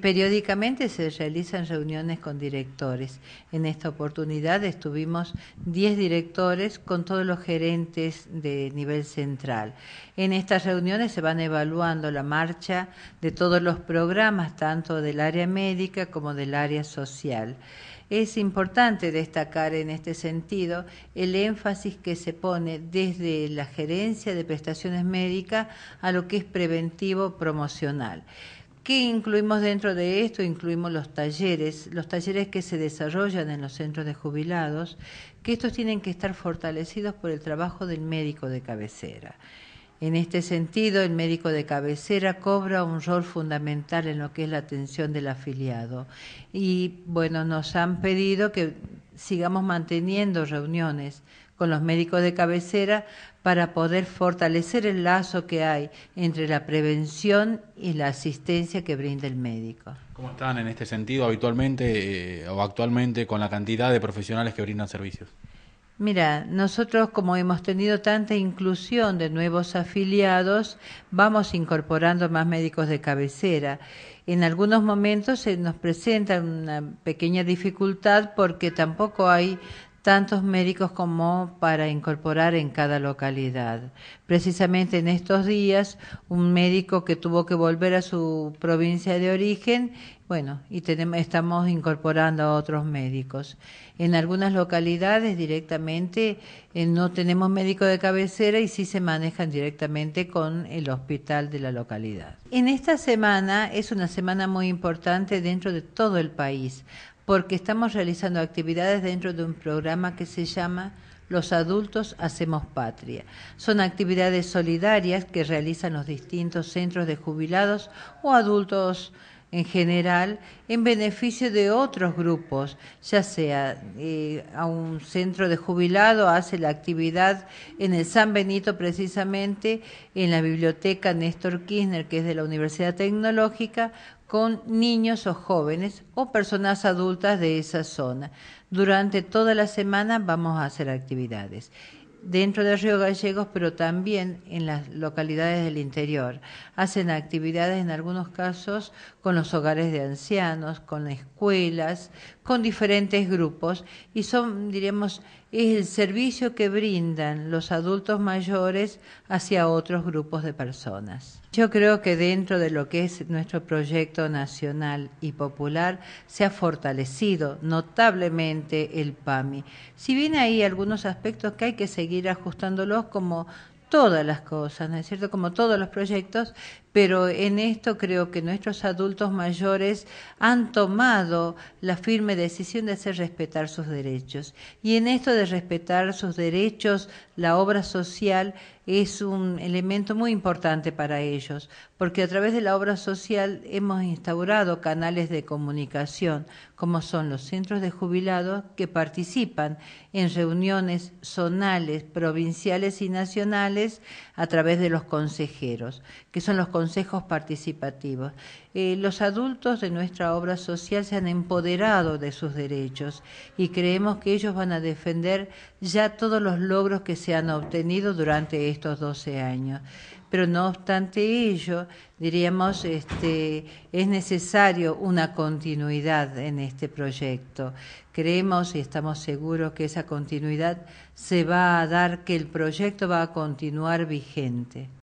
Periódicamente se realizan reuniones con directores. En esta oportunidad estuvimos 10 directores con todos los gerentes de nivel central. En estas reuniones se van evaluando la marcha de todos los programas, tanto del área médica como del área social. Es importante destacar en este sentido el énfasis que se pone desde la gerencia de prestaciones médicas a lo que es preventivo promocional. ¿Qué incluimos dentro de esto? Incluimos los talleres, los talleres que se desarrollan en los centros de jubilados, que estos tienen que estar fortalecidos por el trabajo del médico de cabecera. En este sentido, el médico de cabecera cobra un rol fundamental en lo que es la atención del afiliado. Y bueno, nos han pedido que sigamos manteniendo reuniones con los médicos de cabecera para poder fortalecer el lazo que hay entre la prevención y la asistencia que brinda el médico. ¿Cómo están en este sentido habitualmente eh, o actualmente con la cantidad de profesionales que brindan servicios? Mira, nosotros como hemos tenido tanta inclusión de nuevos afiliados, vamos incorporando más médicos de cabecera. En algunos momentos se nos presenta una pequeña dificultad porque tampoco hay tantos médicos como para incorporar en cada localidad. Precisamente en estos días, un médico que tuvo que volver a su provincia de origen, bueno, y tenemos, estamos incorporando a otros médicos. En algunas localidades directamente eh, no tenemos médico de cabecera y sí se manejan directamente con el hospital de la localidad. En esta semana es una semana muy importante dentro de todo el país porque estamos realizando actividades dentro de un programa que se llama Los adultos hacemos patria. Son actividades solidarias que realizan los distintos centros de jubilados o adultos en general en beneficio de otros grupos, ya sea eh, a un centro de jubilado hace la actividad en el San Benito precisamente, en la biblioteca Néstor Kirchner, que es de la Universidad Tecnológica, con niños o jóvenes o personas adultas de esa zona. Durante toda la semana vamos a hacer actividades dentro de Río Gallegos, pero también en las localidades del interior. Hacen actividades en algunos casos con los hogares de ancianos, con escuelas, con diferentes grupos y son, diremos, es el servicio que brindan los adultos mayores hacia otros grupos de personas. Yo creo que dentro de lo que es nuestro proyecto nacional y popular se ha fortalecido notablemente el PAMI. Si bien hay algunos aspectos que hay que seguir ajustándolos como todas las cosas, ¿no es cierto? Como todos los proyectos, pero en esto creo que nuestros adultos mayores han tomado la firme decisión de hacer respetar sus derechos. Y en esto de respetar sus derechos, la obra social es un elemento muy importante para ellos, porque a través de la obra social hemos instaurado canales de comunicación, como son los centros de jubilados que participan en reuniones zonales, provinciales y nacionales a través de los consejeros, que son los consejeros consejos participativos. Eh, los adultos de nuestra obra social se han empoderado de sus derechos y creemos que ellos van a defender ya todos los logros que se han obtenido durante estos 12 años. Pero no obstante ello, diríamos, este, es necesario una continuidad en este proyecto. Creemos y estamos seguros que esa continuidad se va a dar, que el proyecto va a continuar vigente.